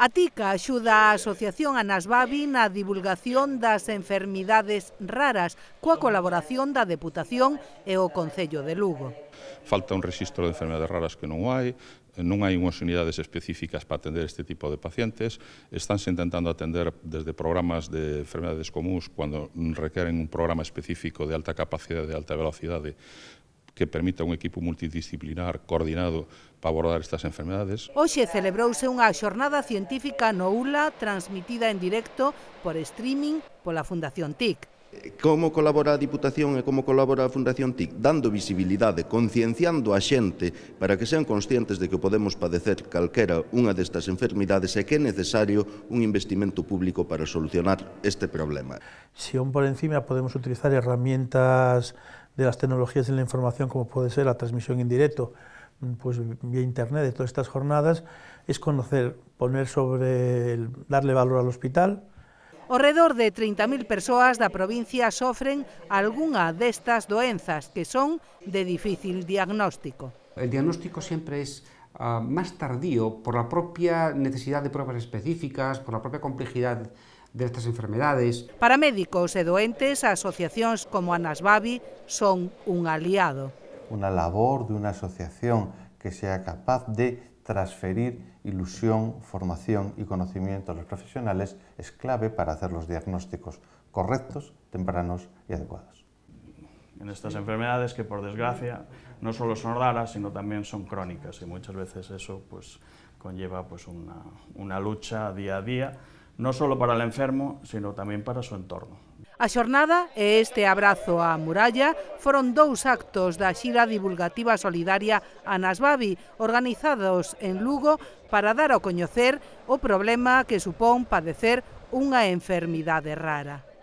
A TICA axuda a Asociación Anasbabi na divulgación das enfermidades raras coa colaboración da Deputación e o Concello de Lugo. Falta un registro de enfermedades raras que non hai, non hai unhas unidades específicas para atender este tipo de pacientes, estánse intentando atender desde programas de enfermedades comuns cando requeren un programa específico de alta capacidade, de alta velocidade, que permita un equipo multidisciplinar coordinado para abordar estas enfermedades. Hoxe celebrouse unha xornada científica no ULA transmitida en directo por streaming pola Fundación TIC. Como colabora a Diputación e como colabora a Fundación TIC? Dando visibilidade, concienciando a xente para que sean conscientes de que podemos padecer calquera unha destas enfermidades e que é necesario un investimento público para solucionar este problema. Se si por encima podemos utilizar herramientas de las tecnologías de la información, como puede ser la transmisión en directo, mm, pues vía internet de todas estas jornadas, es conocer, poner sobre, darle valor al hospital, Alrededor de 30.000 personas de la provincia sufren alguna de estas doenzas que son de difícil diagnóstico. El diagnóstico siempre es ah, más tardío por la propia necesidad de pruebas específicas, por la propia complejidad de estas enfermedades. médicos e doentes, asociaciones como Anasbabi son un aliado. Una labor de una asociación que sea capaz de transferir ilusión, formación y conocimiento a los profesionales es clave para hacer los diagnósticos correctos, tempranos y adecuados. En estas enfermedades que por desgracia no solo son raras, sino también son crónicas y muchas veces eso pues, conlleva pues, una, una lucha día a día non só para o enfermo, sino tamén para o seu entorno. A xornada e este abrazo á muralla foron dous actos da xira divulgativa solidaria a Nasbabi, organizados en Lugo para dar a coñecer o problema que supón padecer unha enfermidade rara.